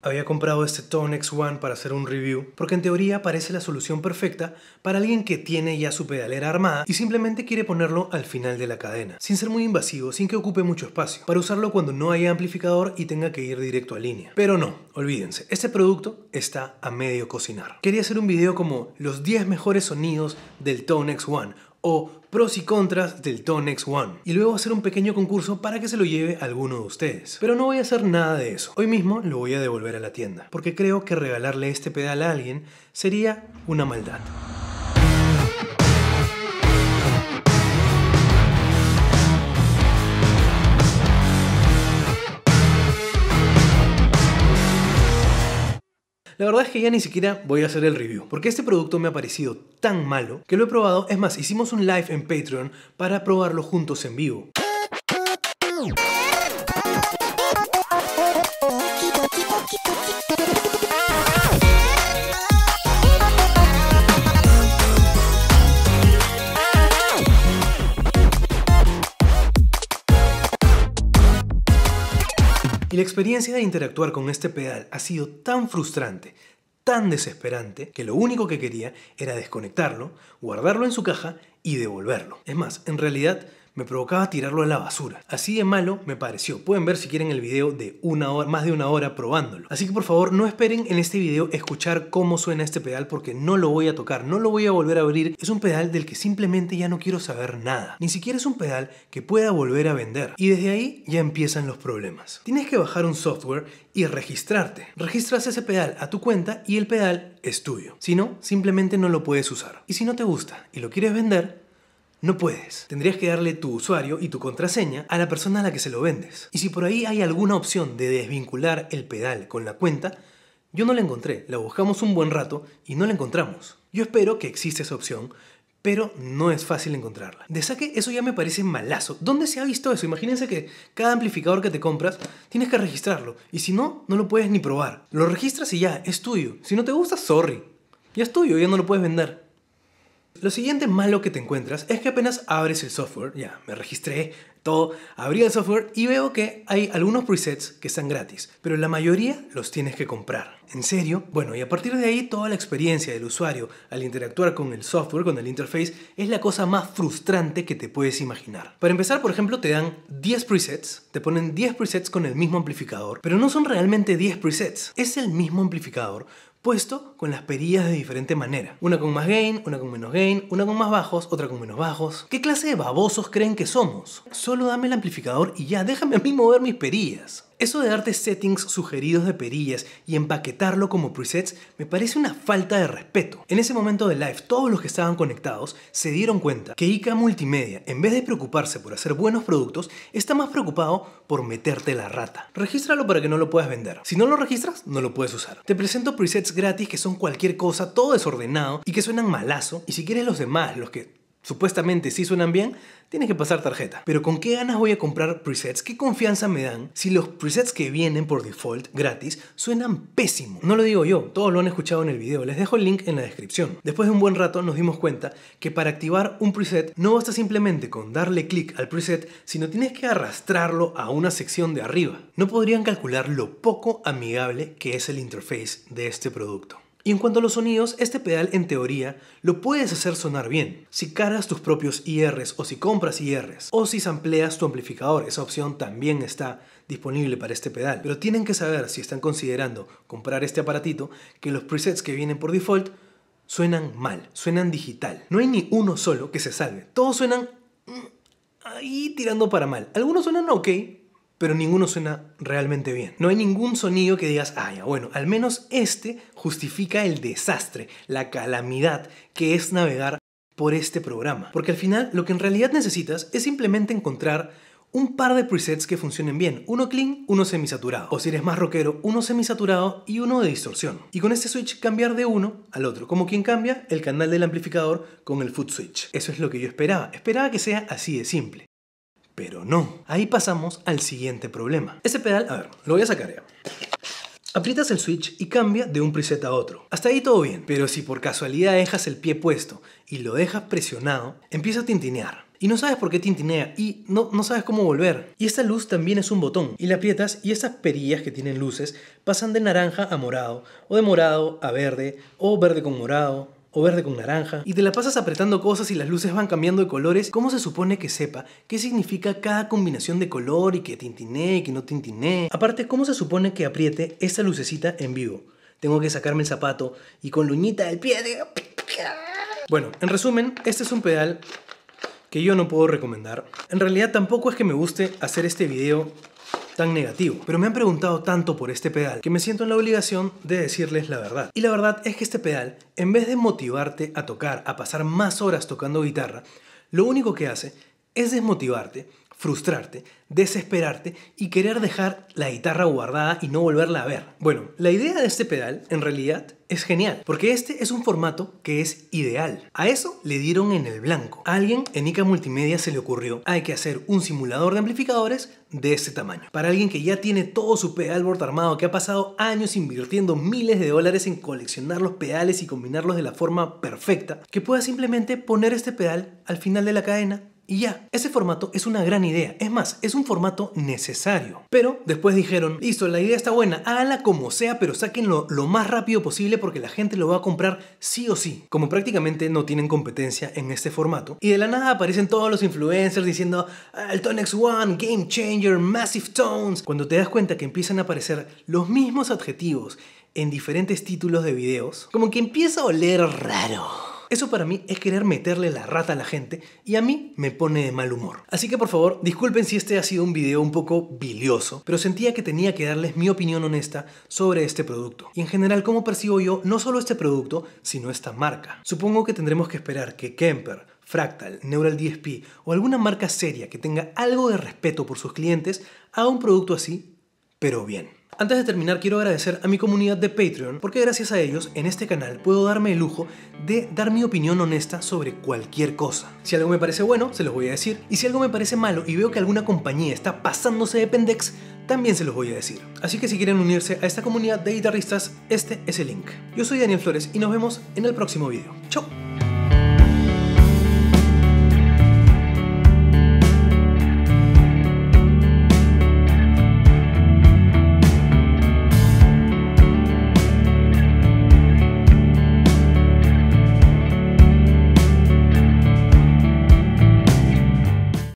Había comprado este Tonex One para hacer un review, porque en teoría parece la solución perfecta para alguien que tiene ya su pedalera armada y simplemente quiere ponerlo al final de la cadena, sin ser muy invasivo, sin que ocupe mucho espacio, para usarlo cuando no haya amplificador y tenga que ir directo a línea. Pero no, olvídense, este producto está a medio cocinar. Quería hacer un video como los 10 mejores sonidos del Tonex One 1 o pros y contras del Tonex One. Y luego hacer un pequeño concurso para que se lo lleve alguno de ustedes. Pero no voy a hacer nada de eso. Hoy mismo lo voy a devolver a la tienda. Porque creo que regalarle este pedal a alguien sería una maldad. La verdad es que ya ni siquiera voy a hacer el review, porque este producto me ha parecido tan malo que lo he probado. Es más, hicimos un live en Patreon para probarlo juntos en vivo. Y la experiencia de interactuar con este pedal ha sido tan frustrante, tan desesperante, que lo único que quería era desconectarlo, guardarlo en su caja y devolverlo. Es más, en realidad me provocaba tirarlo a la basura. Así de malo me pareció. Pueden ver si quieren el video de una hora, más de una hora probándolo. Así que por favor no esperen en este video escuchar cómo suena este pedal porque no lo voy a tocar, no lo voy a volver a abrir. Es un pedal del que simplemente ya no quiero saber nada. Ni siquiera es un pedal que pueda volver a vender. Y desde ahí ya empiezan los problemas. Tienes que bajar un software y registrarte. Registras ese pedal a tu cuenta y el pedal es tuyo. Si no, simplemente no lo puedes usar. Y si no te gusta y lo quieres vender, no puedes. Tendrías que darle tu usuario y tu contraseña a la persona a la que se lo vendes. Y si por ahí hay alguna opción de desvincular el pedal con la cuenta, yo no la encontré. La buscamos un buen rato y no la encontramos. Yo espero que exista esa opción, pero no es fácil encontrarla. De saque, eso ya me parece malazo. ¿Dónde se ha visto eso? Imagínense que cada amplificador que te compras tienes que registrarlo. Y si no, no lo puedes ni probar. Lo registras y ya, es tuyo. Si no te gusta, sorry. Ya es tuyo, ya no lo puedes vender. Lo siguiente malo que te encuentras es que apenas abres el software, ya, me registré, todo, abrí el software y veo que hay algunos presets que están gratis, pero la mayoría los tienes que comprar. ¿En serio? Bueno, y a partir de ahí toda la experiencia del usuario al interactuar con el software, con el interface, es la cosa más frustrante que te puedes imaginar. Para empezar, por ejemplo, te dan 10 presets, te ponen 10 presets con el mismo amplificador, pero no son realmente 10 presets, es el mismo amplificador puesto con las perillas de diferente manera. Una con más gain, una con menos gain, una con más bajos, otra con menos bajos. ¿Qué clase de babosos creen que somos? Solo dame el amplificador y ya, déjame a mí mover mis perillas. Eso de darte settings sugeridos de perillas y empaquetarlo como presets me parece una falta de respeto. En ese momento de live todos los que estaban conectados se dieron cuenta que IK Multimedia, en vez de preocuparse por hacer buenos productos, está más preocupado por meterte la rata. Regístralo para que no lo puedas vender. Si no lo registras, no lo puedes usar. Te presento presets gratis que son cualquier cosa, todo desordenado y que suenan malazo. Y si quieres los demás, los que supuestamente si suenan bien, tienes que pasar tarjeta. Pero ¿con qué ganas voy a comprar presets? ¿Qué confianza me dan si los presets que vienen por default gratis suenan pésimo? No lo digo yo, todos lo han escuchado en el video, les dejo el link en la descripción. Después de un buen rato nos dimos cuenta que para activar un preset no basta simplemente con darle clic al preset, sino tienes que arrastrarlo a una sección de arriba. No podrían calcular lo poco amigable que es el interface de este producto. Y en cuanto a los sonidos, este pedal en teoría lo puedes hacer sonar bien. Si cargas tus propios IRs o si compras IRs o si sampleas tu amplificador, esa opción también está disponible para este pedal. Pero tienen que saber si están considerando comprar este aparatito que los presets que vienen por default suenan mal, suenan digital. No hay ni uno solo que se salve. Todos suenan mm, ahí tirando para mal. Algunos suenan ok, pero ninguno suena realmente bien. No hay ningún sonido que digas, ah, bueno, al menos este justifica el desastre, la calamidad que es navegar por este programa. Porque al final lo que en realidad necesitas es simplemente encontrar un par de presets que funcionen bien, uno clean, uno semisaturado, o si eres más rockero, uno semisaturado y uno de distorsión. Y con este switch cambiar de uno al otro, como quien cambia el canal del amplificador con el foot switch. Eso es lo que yo esperaba, esperaba que sea así de simple. Pero no. Ahí pasamos al siguiente problema. Ese pedal, a ver, lo voy a sacar ya. Aprietas el switch y cambia de un preset a otro. Hasta ahí todo bien, pero si por casualidad dejas el pie puesto y lo dejas presionado, empieza a tintinear. Y no sabes por qué tintinea y no, sabes cómo volver. Y esta luz también es un botón. Y la aprietas y esas perillas que tienen luces pasan de naranja a morado, o de morado a verde, o verde con morado, o verde con naranja, y te la pasas apretando cosas y las luces van cambiando de colores, ¿cómo se supone que sepa qué significa cada combinación de color y que tintinee y que no tintinee? Aparte, ¿cómo se supone que apriete esta lucecita en vivo? Tengo que sacarme el zapato y con luñita del pie... De... Bueno, en resumen, este es un pedal que yo no puedo recomendar. En realidad tampoco es que me guste hacer este video tan negativo. Pero me han preguntado tanto por este pedal que me siento en la obligación de decirles la verdad. Y la verdad es que este pedal, en vez de motivarte a tocar, a pasar más horas tocando guitarra, lo único que hace es desmotivarte frustrarte, desesperarte y querer dejar la guitarra guardada y no volverla a ver. Bueno, la idea de este pedal en realidad es genial, porque este es un formato que es ideal. A eso le dieron en el blanco. A alguien en Ica Multimedia se le ocurrió, hay que hacer un simulador de amplificadores de este tamaño. Para alguien que ya tiene todo su pedalboard armado, que ha pasado años invirtiendo miles de dólares en coleccionar los pedales y combinarlos de la forma perfecta, que pueda simplemente poner este pedal al final de la cadena y ya, ese formato es una gran idea. Es más, es un formato necesario. Pero después dijeron, listo, la idea está buena, háganla como sea, pero sáquenlo lo más rápido posible porque la gente lo va a comprar sí o sí. Como prácticamente no tienen competencia en este formato. Y de la nada aparecen todos los influencers diciendo, ah, x One, Game Changer, Massive Tones. Cuando te das cuenta que empiezan a aparecer los mismos adjetivos en diferentes títulos de videos, como que empieza a oler raro. Eso para mí es querer meterle la rata a la gente y a mí me pone de mal humor. Así que por favor, disculpen si este ha sido un video un poco bilioso, pero sentía que tenía que darles mi opinión honesta sobre este producto. Y en general cómo percibo yo no solo este producto, sino esta marca. Supongo que tendremos que esperar que Kemper, Fractal, Neural DSP o alguna marca seria que tenga algo de respeto por sus clientes haga un producto así pero bien. Antes de terminar, quiero agradecer a mi comunidad de Patreon, porque gracias a ellos, en este canal puedo darme el lujo de dar mi opinión honesta sobre cualquier cosa. Si algo me parece bueno, se los voy a decir. Y si algo me parece malo y veo que alguna compañía está pasándose de pendex, también se los voy a decir. Así que si quieren unirse a esta comunidad de guitarristas, este es el link. Yo soy Daniel Flores y nos vemos en el próximo video. ¡Chao!